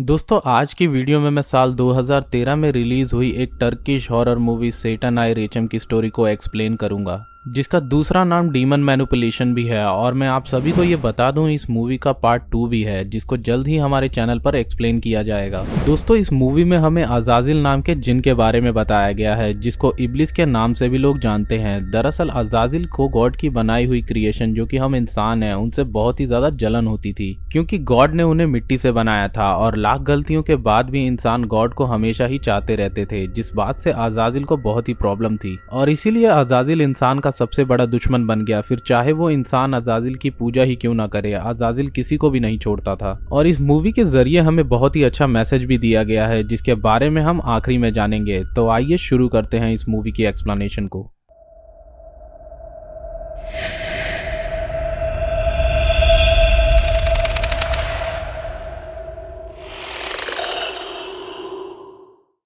दोस्तों आज की वीडियो में मैं साल 2013 में रिलीज हुई एक टर्किश हॉरर मूवी सेटन आई रेचम की स्टोरी को एक्सप्लेन करूंगा जिसका दूसरा नाम डीमन मैनुपुलेशन भी है और मैं आप सभी को ये बता दूं इस मूवी का पार्ट टू भी है जिसको जल्द ही हमारे चैनल पर एक्सप्लेन किया जाएगा दोस्तों इस मूवी में हमें अजाजिल नाम के जिन के बारे में बताया गया है जिसको इबलिस के नाम से भी लोग जानते हैं दरअसल अजाजिल को गॉड की बनाई हुई क्रिएशन जो की हम इंसान है उनसे बहुत ही ज्यादा जलन होती थी क्यूँकी गॉड ने उन्हें मिट्टी से बनाया था और लाख गलतियों के बाद भी इंसान गॉड को हमेशा ही चाहते रहते थे जिस बात से अजाजिल को बहुत ही प्रॉब्लम थी और इसीलिए अजाजिल इंसान का सबसे बड़ा दुश्मन बन गया फिर चाहे वो इंसान अजाजिल की पूजा ही क्यों ना करे अजाजिल किसी को भी नहीं छोड़ता था और इस मूवी के जरिए हमें बहुत ही अच्छा मैसेज भी दिया गया है जिसके बारे में हम आखिरी में जानेंगे तो आइए शुरू करते हैं इस मूवी की एक्सप्लेनेशन को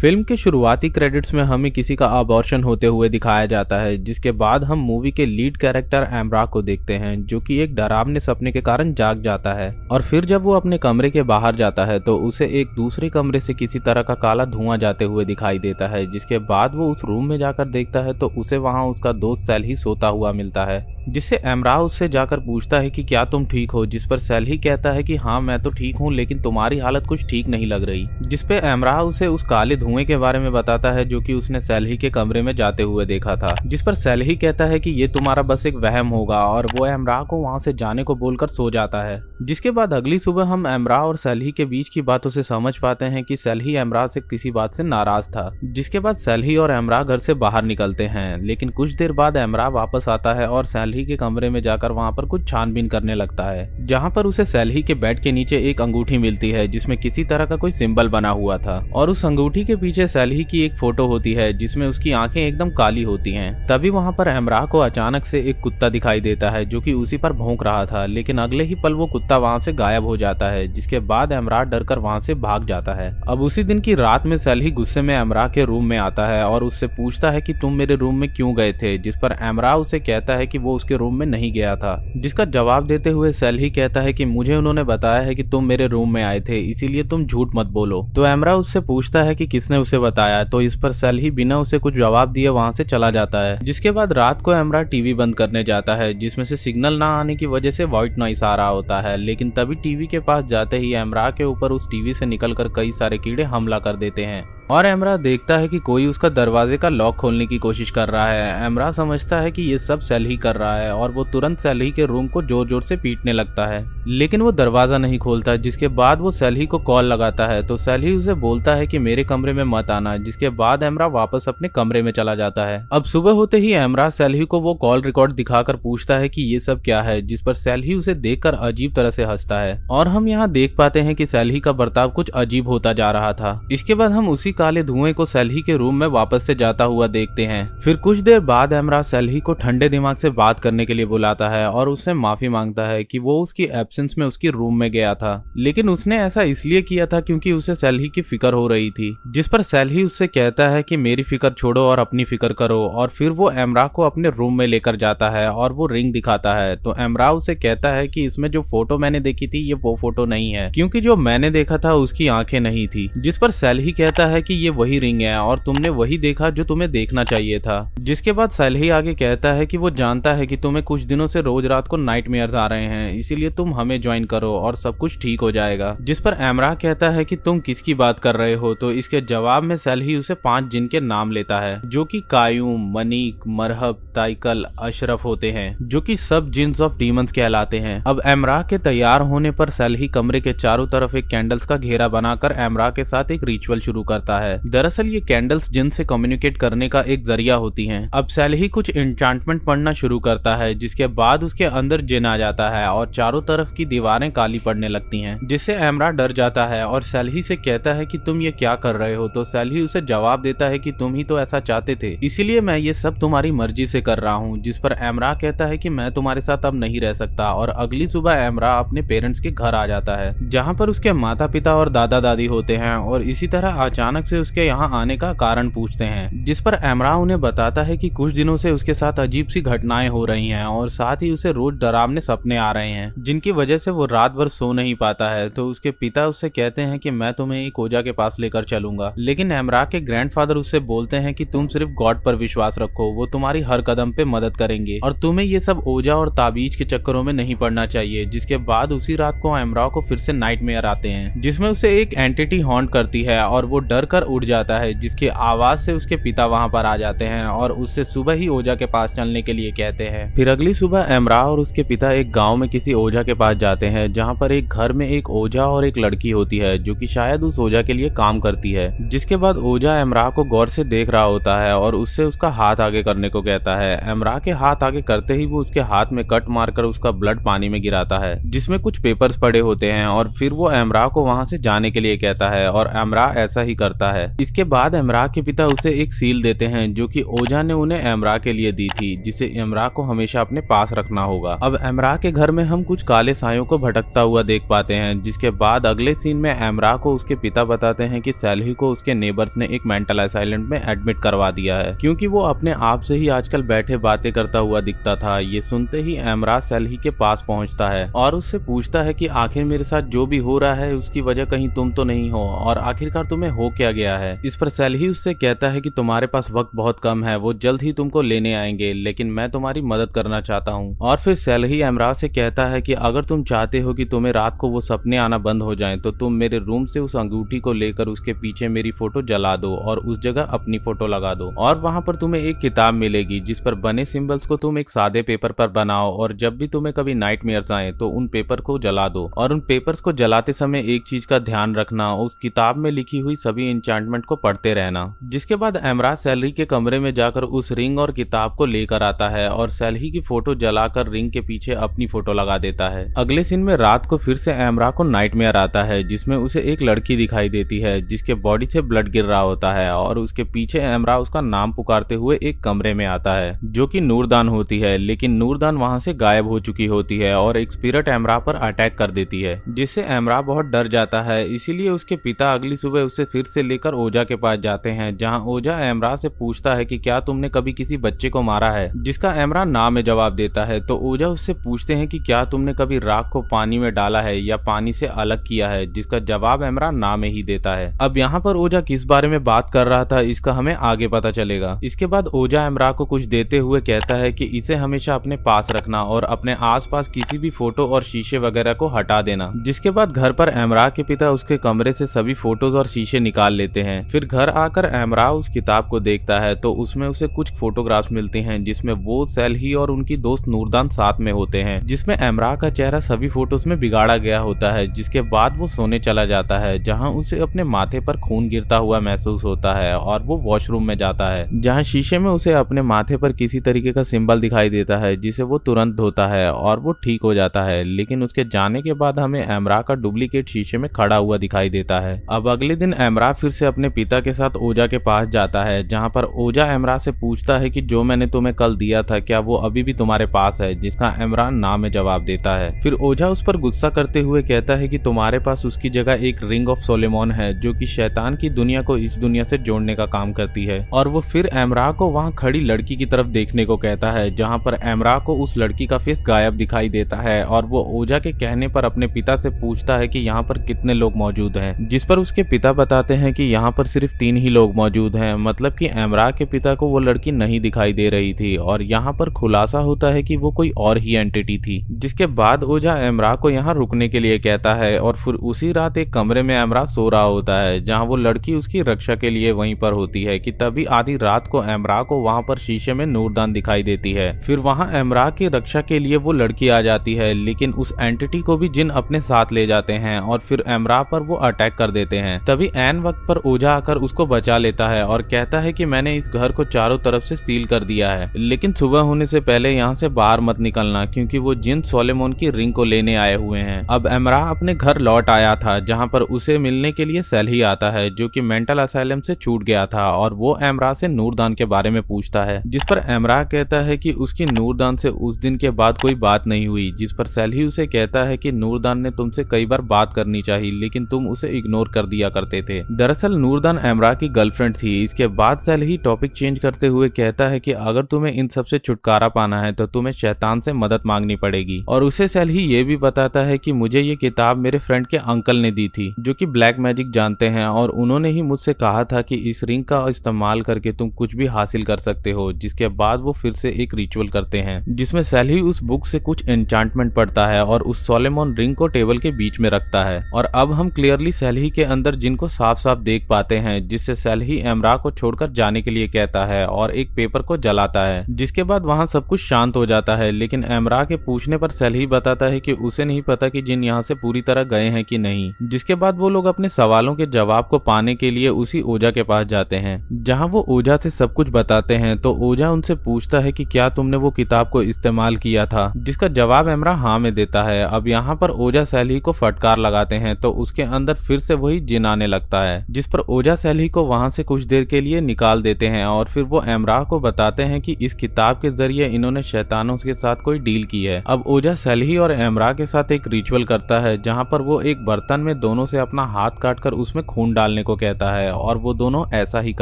फिल्म के शुरुआती क्रेडिट्स में हमें किसी का आबॉर्शन होते हुए दिखाया जाता है जिसके बाद हम मूवी के लीड कैरेक्टर एमरा को देखते हैं जो कि एक डरावने सपने के कारण जाग जाता है और फिर जब वो अपने कमरे के बाहर जाता है तो उसे एक दूसरे कमरे से किसी तरह का काला धुआं जाते हुए दिखाई देता है जिसके बाद वो उस रूम में जाकर देखता है तो उसे वहाँ उसका दोस्त सेल ही सोता हुआ मिलता है जिससे एमराह उससे जाकर पूछता है कि क्या तुम ठीक हो जिस पर ही कहता है कि हाँ मैं तो ठीक हूँ लेकिन तुम्हारी हालत कुछ ठीक नहीं लग रही जिसपे एमराह उसे उस काले धुएं के बारे में बताता है जो कि उसने ही के कमरे में जाते हुए देखा था जिस पर सैलही कहता है कि ये तुम्हारा बस एक वहम होगा और वो एमराह को वहाँ से जाने को बोलकर सो जाता है जिसके बाद अगली सुबह हम एमराह और सैलही के बीच की बातों से समझ पाते हैं कि सैलही एमराह से किसी बात से नाराज था जिसके बाद सैलही और एमराह घर से बाहर निकलते हैं लेकिन कुछ देर बाद एमराह वापस आता है और सैलही सेल्ही के कमरे में जाकर वहाँ पर कुछ छानबीन करने लगता है जहाँ पर उसे सेल्ही के बेड के नीचे एक अंगूठी मिलती है जिसमें किसी तरह का कोई सिंबल बना हुआ था और उस अंगूठी के पीछे सेल्ही की एक फोटो होती है जिसमें उसकी आंखें एकदम काली होती हैं तभी वहां पर अहमराह को अचानक से एक कुत्ता दिखाई देता है जो कि उसी पर भोंक रहा था लेकिन अगले ही पल वो कुत्ता वहां से गायब हो जाता है जिसके बाद डर कर वहां से भाग जाता है अब उसी दिन की रात में सेल्ही गुस्से में अमराह के रूम में आता है और उससे पूछता है कि तुम मेरे रूम में क्यों गए थे जिस पर अमराह उसे कहता है कि वो उसके रूम में नहीं गया था जिसका जवाब देते हुए सेल ही कहता है कि मुझे उन्होंने बताया है कि तुम मेरे रूम में आए थे इसीलिए तुम झूठ मत बोलो तो एमरा उससे पूछता है कि किसने उसे बताया तो इस पर सेल ही बिना उसे कुछ जवाब दिए वहाँ से चला जाता है जिसके बाद रात को एमरा टीवी बंद करने जाता है जिसमें से सिग्नल ना आने की वजह से व्हाइट नॉइस आ रहा होता है लेकिन तभी टीवी के पास जाते ही एमरा के ऊपर उस टीवी से निकल कई सारे कीड़े हमला कर देते हैं और एमरा देखता है कि कोई उसका दरवाजे का लॉक खोलने की कोशिश कर रहा है एमरा समझता है कि ये सब सैलही कर रहा है और वो तुरंत ही के रूम को जोर जोर से पीटने लगता है लेकिन वो दरवाजा नहीं खोलता जिसके बाद वो ही को कॉल लगाता है तो ही उसे बोलता है की मेरे कमरे में मत आना जिसके बाद एमरा वापस अपने कमरे में चला जाता है अब सुबह होते ही एमरा सैलही को वो कॉल रिकॉर्ड दिखाकर पूछता है की ये सब क्या है जिस पर सैलही उसे देख अजीब तरह से हंसता है और हम यहाँ देख पाते हैं की सैलही का बर्ताव कुछ अजीब होता जा रहा था इसके बाद हम उसी काले धुएं को सैलही के रूम में वापस से जाता हुआ देखते हैं फिर कुछ देर बाद एमरा सैलही को ठंडे दिमाग से बात करने के लिए बुलाता है और उससे माफी मांगता है कि वो उसकी एब्सेंस में उसकी रूम में गया था लेकिन उसने ऐसा इसलिए किया था क्योंकि उसे सैलही की फिक्र हो रही थी जिस पर सैलही उससे कहता है कि मेरी फिक्र छोड़ो और अपनी फिक्र करो और फिर वो एमरा को अपने रूम में लेकर जाता है और वो रिंग दिखाता है तो एमरा उसे कहता है कि इसमें जो फोटो मैंने देखी थी ये वो फोटो नहीं है क्योंकि जो मैंने देखा था उसकी आंखें नहीं थी जिस पर सैलही कहता है कि ये वही रिंग है और तुमने वही देखा जो तुम्हें देखना चाहिए था जिसके बाद सैलही आगे कहता है कि वो जानता है कि तुम्हें कुछ दिनों से रोज रात को नाइट आ रहे हैं इसीलिए तुम हमें ज्वाइन करो और सब कुछ ठीक हो जाएगा जिस पर एमराह कहता है कि तुम किसकी बात कर रहे हो तो इसके जवाब में सैलही उसे पांच जिन के नाम लेता है जो की कायूम मनीक मरहब ताइकल अशरफ होते हैं जो की सब जिन्स ऑफ डीमंस कहलाते हैं अब एमराह के तैयार होने पर सैलही कमरे के चारों तरफ एक कैंडल्स का घेरा बनाकर एमराह के साथ एक रिचुअल शुरू करता होता है दरअसल ये कैंडल्स जिन से कम्युनिकेट करने का एक जरिया होती हैं। अब सैल ही कुछ इंटांटमेंट पढ़ना शुरू करता है जिसके बाद उसके अंदर जिन आ जाता है और चारों तरफ की दीवारें काली पड़ने लगती हैं जिससे एमरा डर जाता है और ही से कहता है कि तुम ये क्या कर रहे हो तो ही उसे जवाब देता है कि तुम ही तो ऐसा चाहते थे इसीलिए मैं ये सब तुम्हारी मर्जी से कर रहा हूँ जिस पर एमरा कहता है कि मैं तुम्हारे साथ अब नहीं रह सकता और अगली सुबह एमरा अपने पेरेंट्स के घर आ जाता है जहाँ पर उसके माता पिता और दादा दादी होते हैं और इसी तरह अचानक से उसके यहाँ आने का कारण पूछते हैं जिस पर एमरा उन्हें बताता है कि कुछ दिनों से उसके साथ अजीब सी घटनाएं हो रही हैं और साथ ही उसे रोज डरावने सपने आ रहे हैं जिनकी वजह से वो रात भर सो नहीं पाता है तो उसके पिता उसे कहते हैं कि मैं तुम्हें एक ओजा के पास लेकर चलूंगा लेकिन एमरा के ग्रैंड उससे बोलते हैं कि तुम सिर्फ गॉड पर विश्वास रखो वो तुम्हारी हर कदम पे मदद करेंगे और तुम्हें ये सब ओजा और ताबीज के चक्करों में नहीं पड़ना चाहिए जिसके बाद उसी रात को एमरा को फिर से नाइट आते हैं जिसमे उसे एक एंटिटी हॉन्ट करती है और वो डर डरकर उड़ जाता है जिसकी आवाज से उसके पिता वहां पर आ जाते हैं और उससे सुबह ही ओझा के पास चलने के लिए कहते हैं फिर अगली सुबह एमरा और उसके पिता एक गाँव में किसी ओझा के पास जाते हैं जहाँ पर एक घर में एक ओझा और एक लड़की होती है जो की शायद उस ओझा के लिए काम करती है जिसके बाद ओझा एमरा को गौर से देख रहा होता है और उससे उसका हाथ आगे करने को कहता है एमरा के हाथ आगे करते ही वो उसके हाथ में कट मारकर उसका ब्लड पानी में गिराता है जिसमें कुछ पेपर्स पड़े होते हैं और फिर वो एमरा को वहां से जाने के लिए कहता है और एमरा ऐसा ही करता करता है इसके बाद एमरा के पिता उसे एक सील देते हैं जो कि ओझा ने उन्हें एमरा के लिए दी थी जिसे एमरा को हमेशा अपने पास रखना होगा अब एमरा के घर में हम कुछ काले सायों को भटकता हुआ देख पाते हैं जिसके बाद अगले सीन में एमरा को उसके पिता बताते हैं की सैलही को उसके नेबर्स ने एक मेंटल असाइलेंट में एडमिट करवा दिया है क्यूँकी वो अपने आप से ही आजकल बैठे बातें करता हुआ दिखता था ये सुनते ही एमरा सैलही के पास पहुंचता है और उससे पूछता है कि आखिर मेरे साथ जो भी हो रहा है उसकी वजह कहीं तुम तो नहीं हो और आखिरकार तुम्हें हो क्या किया गया है इस पर ही उससे कहता है कि तुम्हारे पास वक्त बहुत कम है वो जल्द ही तुमको लेने आएंगे लेकिन मैं तुम्हारी मदद करना चाहता हूँ और फिर ही अमराज से कहता है कि अगर तुम चाहते हो कि तुम्हें रात को वो सपने आना बंद हो जाए तो तुम मेरे रूम से उस अंगूठी को लेकर उसके पीछे मेरी फोटो जला दो और उस जगह अपनी फोटो लगा दो और वहाँ पर तुम्हें एक किताब मिलेगी जिस पर बने सिम्बल्स को तुम एक सादे पेपर पर बनाओ और जब भी तुम्हें कभी नाइट आए तो उन पेपर को जला दो और उन पेपर्स को जलाते समय एक चीज का ध्यान रखना उस किताब में लिखी हुई सभी इंचांटमेंट को पढ़ते रहना जिसके बाद एमराज सैलरी के कमरे में जाकर उस रिंग और किताब को लेकर आता है और सैलरी की फोटो जलाकर रिंग के पीछे अपनी फोटो लगा देता है अगले सीन में रात को फिर से एमरा को नाइट आता है जिसमें उसे एक लड़की दिखाई देती है जिसके बॉडी से ब्लड गिर रहा होता है और उसके पीछे एमरा उसका नाम पुकारते हुए एक कमरे में आता है जो की नूरदान होती है लेकिन नूरदान वहाँ से गायब हो चुकी होती है और एक स्पिरिट एमरा पर अटैक कर देती है जिससे एमरा बहुत डर जाता है इसीलिए उसके पिता अगली सुबह उसे फिर से लेकर ओझा के पास जाते हैं जहां ओझा एमरा से पूछता है कि क्या तुमने कभी किसी बच्चे को मारा है जिसका एमरा ना में जवाब देता है तो ओझा उससे पूछते हैं कि क्या तुमने कभी राख को पानी में डाला है या पानी से अलग किया है जिसका जवाब एमरा ना में ही देता है अब यहाँ पर ओझा किस बारे में बात कर रहा था इसका हमें आगे पता चलेगा इसके बाद ओझा एमरा को कुछ देते हुए कहता है कि इसे हमेशा अपने पास रखना और अपने आसपास किसी भी फोटो और शीशे वगैरह को हटा देना जिसके बाद घर पर एमरा के पिता उसके कमरे से सभी फोटोज और शीशे निकाल लेते हैं फिर घर आकर एमरा उस किताब को देखता है तो उसमें उसे कुछ फोटोग्राफ्स मिलते हैं जिसमें वो सैल ही और उनकी दोस्त नूरदान साथ में होते हैं जिसमें एमरा का चेहरा सभी फोटोज में बिगाड़ा गया होता है जिसके बाद वो सोने चला जाता है जहाँ उसे अपने माथे पर खून गिरता हुआ महसूस होता है और वो वॉशरूम में जाता है जहाँ शीशे में उसे अपने माथे पर किसी तरीके का सिंबल दिखाई देता है जिसे वो तुरंत धोता है और वो ठीक हो जाता है लेकिन उसके जाने के बाद हमें एमरा का डुप्लीकेट शीशे में खड़ा हुआ दिखाई देता है अब अगले दिन एमरा फिर फिर से अपने पिता के साथ ओजा के पास जाता है जहां पर ओजा एमरा से पूछता है कि जो मैंने तुम्हें कल दिया था क्या वो अभी भी तुम्हारे पास है जिसका एमरान ना में जवाब देता है फिर ओझा उस पर गुस्सा करते हुए कहता है कि तुम्हारे पास उसकी जगह एक रिंग ऑफ सोलेमोन है जो कि शैतान की दुनिया को इस दुनिया से जोड़ने का काम करती है और वो फिर एमरा को वहाँ खड़ी लड़की की तरफ देखने को कहता है जहाँ पर एमरा को उस लड़की का फेस गायब दिखाई देता है और वो ओझा के कहने पर अपने पिता से पूछता है की यहाँ पर कितने लोग मौजूद है जिस पर उसके पिता बताते हैं कि यहाँ पर सिर्फ तीन ही लोग मौजूद हैं मतलब कि एमरा के पिता को वो लड़की नहीं दिखाई दे रही थी और यहाँ पर खुलासा होता है कि वो कोई और ही एंटिटी थी जिसके बाद ओझा एमरा को यहाँ रुकने के लिए कहता है और फिर उसी रात एक कमरे में एमरा सो रहा होता है जहाँ वो लड़की उसकी रक्षा के लिए वहीं पर होती है कि तभी आधी रात को एमरा को वहाँ पर शीशे में नूरदान दिखाई देती है फिर वहाँ एमरा की रक्षा के लिए वो लड़की आ जाती है लेकिन उस एंटिटी को भी जिन अपने साथ ले जाते हैं और फिर एमरा पर वो अटैक कर देते हैं तभी एन वक्त छत पर ओझा आकर उसको बचा लेता है और कहता है कि मैंने इस घर को चारों तरफ से सील कर दिया है लेकिन सुबह होने से पहले यहाँ से बाहर मत निकलना क्योंकि वो जिन सोलेमोन की रिंग को लेने आए हुए हैं अब एमरा अपने घर लौट आया था जहाँ पर उसे मिलने के लिए सैलही आता है जो की मेंटल असैलम से छूट गया था और वो एमरा से नूरदान के बारे में पूछता है जिस पर एमरा कहता है की उसकी नूरदान से उस दिन के बाद कोई बात नहीं हुई जिस पर सैलही उसे कहता है की नूरदान ने तुमसे कई बार बात करनी चाहिए लेकिन तुम उसे इग्नोर कर दिया करते थे दरअसल नूरदान एमरा की गर्लफ्रेंड थी इसके बाद सैल ही टॉपिक चेंज करते हुए कहता है कि अगर तुम्हें इन सब से छुटकारा पाना है तो तुम्हें शैतान से मदद मांगनी पड़ेगी और उसे सैल ही ये भी बताता है कि मुझे ये किताब मेरे फ्रेंड के अंकल ने दी थी जो कि ब्लैक मैजिक जानते हैं और उन्होंने ही मुझसे कहा था कि इस रिंग का इस्तेमाल करके तुम कुछ भी हासिल कर सकते हो जिसके बाद वो फिर से एक रिचुअल करते हैं जिसमें सैल ही उस बुक से कुछ एंचांटमेंट पढ़ता है और उस सोलेमोन रिंग को टेबल के बीच में रखता है और अब हम क्लियरली सैल ही के अंदर जिनको साफ साफ आप देख पाते हैं जिससे सेल ही एमरा को छोड़कर जाने के लिए कहता है और एक पेपर को जलाता है जिसके बाद वहाँ सब कुछ शांत हो जाता है लेकिन एमरा के पूछने पर सेल ही बताता है कि उसे नहीं पता कि जिन यहाँ से पूरी तरह गए हैं कि नहीं जिसके बाद वो लोग अपने सवालों के जवाब को पाने के लिए उसी ओझा के पास जाते हैं जहाँ वो ओझा से सब कुछ बताते हैं तो ओझा उनसे पूछता है कि क्या तुमने वो किताब को इस्तेमाल किया था जिसका जवाब एमरा हाँ में देता है अब यहाँ पर ओझा सैली को फटकार लगाते हैं तो उसके अंदर फिर से वही जिन आने लगता है जिस पर ओजा सैली को वहां से कुछ देर के लिए निकाल देते हैं और फिर वो एमराह को बताते हैं कि इस किताब के जरिए इन्होंने शैतानों के साथ कोई डील की है अब ओजा सैली और एमराह के साथ एक रिचुअल करता है जहाँ पर वो एक बर्तन में दोनों से अपना हाथ काट कर उसमें खून डालने को कहता है और वो दोनों ऐसा ही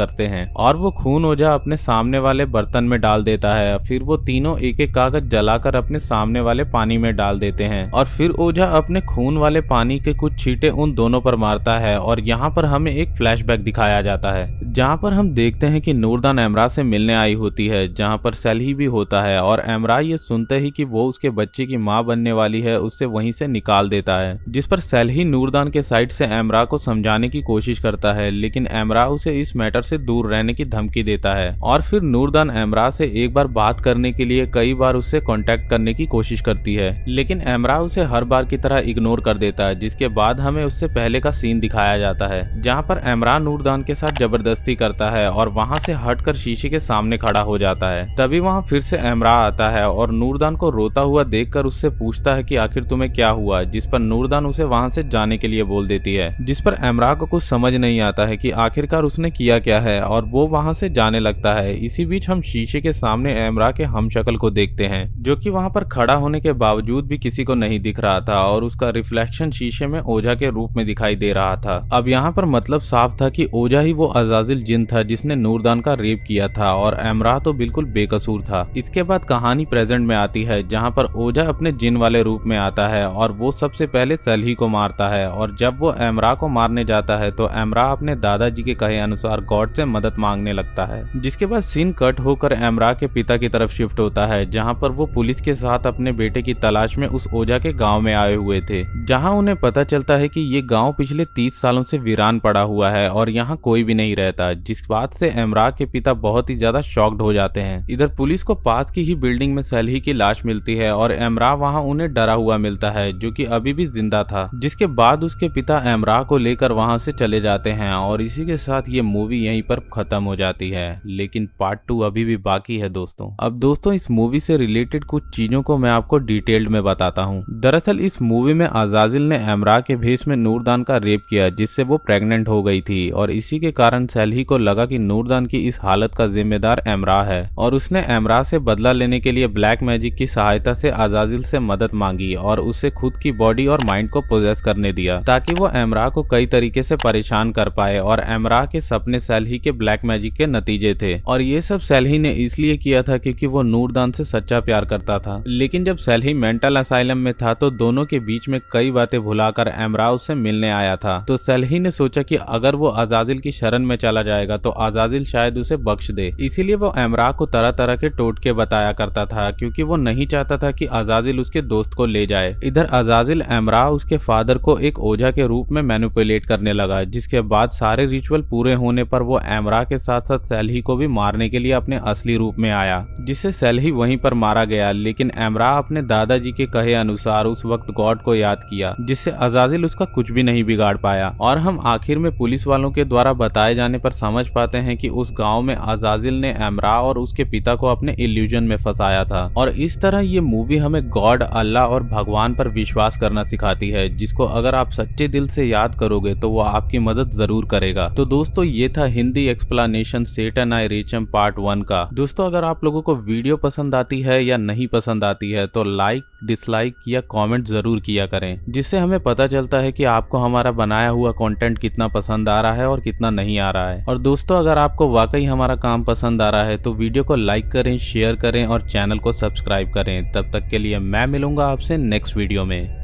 करते हैं और वो खून ओझा अपने सामने वाले बर्तन में डाल देता है फिर वो तीनों एक एक कागज जलाकर अपने सामने वाले पानी में डाल देते हैं और फिर ओझा अपने खून वाले पानी के कुछ छींटे उन दोनों पर मारता है और यहाँ पर हमें एक फ्लैशबैक दिखाया जाता है जहाँ पर हम देखते हैं कि नूरदान एमरा से मिलने आई होती है जहाँ पर सैली भी होता है और एमरा ये सुनते ही कि वो उसके बच्चे की माँ बनने वाली है उससे वहीं से निकाल देता है जिस पर सलही नूरदान के साइड से एमरा को समझाने की कोशिश करता है लेकिन एमरा उसे इस मैटर से दूर रहने की धमकी देता है और फिर नूरदान एमरा से एक बार बात करने के लिए कई बार उससे कॉन्टेक्ट करने की कोशिश करती है लेकिन एमरा उसे हर बार की तरह इग्नोर कर देता है जिसके बाद हमें उससे पहले का सीन दिखाया जाता है जहाँ पर एमरा नूरदान के साथ जबरदस्त जबरदस्ती करता है और वहाँ से हटकर शीशे के सामने खड़ा हो जाता है तभी वहाँ फिर से एमरा आता है और नूरदान को रोता हुआ देखकर उससे पूछता है कि आखिर तुम्हें क्या हुआ जिस पर नूरदान उसे वहाँ से जाने के लिए बोल देती है जिस पर एमरा को कुछ समझ नहीं आता है कि आखिरकार उसने किया क्या है और वो वहाँ से जाने लगता है इसी बीच हम शीशे के सामने एमरा के हम शक्ल को देखते हैं जो कि वहाँ पर खड़ा होने के बावजूद भी किसी को नहीं दिख रहा था और उसका रिफ्लेक्शन शीशे में ओझा के रूप में दिखाई दे रहा था अब यहाँ पर मतलब साफ था कि ओझा ही वो आजाद फाजिल जिन था जिसने नूरदान का रेप किया था और अमराह तो बिल्कुल बेकसूर था इसके बाद कहानी प्रेजेंट में आती है जहाँ पर ओझा अपने जिन वाले रूप में आता है और वो सबसे पहले सलही को मारता है और जब वो अमराह को मारने जाता है तो अमराह अपने दादाजी के कहे अनुसार गॉड से मदद मांगने लगता है जिसके बाद सीन कट होकर अमराह के पिता की तरफ शिफ्ट होता है जहाँ पर वो पुलिस के साथ अपने बेटे की तलाश में उस ओझा के गाँव में आए हुए थे जहाँ उन्हें पता चलता है की ये गाँव पिछले तीस सालों से वीरान पड़ा हुआ है और यहाँ कोई भी नहीं रहता रहता है जिस बात से एमरा के पिता बहुत ही ज्यादा शॉक्ड हो जाते हैं इधर पुलिस को पास की ही बिल्डिंग में सलही की लाश मिलती है और एमरा वहाँ उन्हें डरा हुआ मिलता है जो की अभी भी जिंदा था जिसके बाद उसके पिता एमरा को लेकर वहाँ से चले जाते हैं और इसी के साथ ये मूवी यहीं पर खत्म हो जाती है लेकिन पार्ट टू अभी भी बाकी है दोस्तों अब दोस्तों इस मूवी से रिलेटेड कुछ चीजों को मैं आपको डिटेल्ड में बताता हूँ दरअसल इस मूवी में आजाजिल ने एमरा के भेष में नूरदान का रेप किया जिससे वो प्रेग्नेंट हो गई थी और इसी के कारण सैल अली को लगा कि नूरदान की इस हालत का जिम्मेदार एमरा है और उसने एमरा से बदला लेने के लिए ब्लैक मैजिक की सहायता से आजादिल से मदद मांगी और उसे खुद की बॉडी और माइंड को प्रोजेस करने दिया ताकि वो एमरा को कई तरीके से परेशान कर पाए और एमरा के सपने सैलही के ब्लैक मैजिक के नतीजे थे और ये सब सैलही ने इसलिए किया था क्योंकि वो नूरदान से सच्चा प्यार करता था लेकिन जब सैलही मेंटल असाइलम में था तो दोनों के बीच में कई बातें भुलाकर एमरा उसे मिलने आया था तो सैलही ने सोचा कि अगर वो आजादिल की शरण में चला चला जाएगा तो आजादिल शायद उसे बख्श दे इसीलिए वो एमरा को तरह तरह के टोटके बताया करता था क्योंकि वो नहीं चाहता था कि अजाजिल उसके दोस्त को ले जाए इधर अजाजिल एमरा उसके फादर को एक ओझा के रूप में मैनुपुलेट करने लगा जिसके बाद सारे रिचुअल पूरे होने पर वो एमरा के साथ साथ सैलही को भी मारने के लिए अपने असली रूप में आया जिससे सैलही वहीं पर मारा गया लेकिन एमरा अपने दादाजी के कहे अनुसार उस वक्त गॉड को याद किया जिससे अजाजिल उसका कुछ भी नहीं बिगाड़ पाया और हम आखिर में पुलिस वालों के द्वारा बताए जाने पर पर समझ पाते हैं कि उस गांव में आजाजिल ने एमरा और उसके पिता को अपने इल्यूजन में फंसाया था और इस तरह ये मूवी हमें गॉड अल्लाह और भगवान पर विश्वास करना सिखाती है जिसको अगर आप सच्चे दिल से याद करोगे तो वो आपकी मदद जरूर करेगा तो दोस्तों ये था हिंदी एक्सप्लानेशन एन आई रेचम पार्ट वन का दोस्तों अगर आप लोगों को वीडियो पसंद आती है या नहीं पसंद आती है तो लाइक डिसलाइक या कमेंट जरूर किया करें जिससे हमें पता चलता है कि आपको हमारा बनाया हुआ कंटेंट कितना पसंद आ रहा है और कितना नहीं आ रहा है है और दोस्तों अगर आपको वाकई हमारा काम पसंद आ रहा है तो वीडियो को लाइक करें शेयर करें और चैनल को सब्सक्राइब करें तब तक के लिए मैं मिलूंगा आपसे नेक्स्ट वीडियो में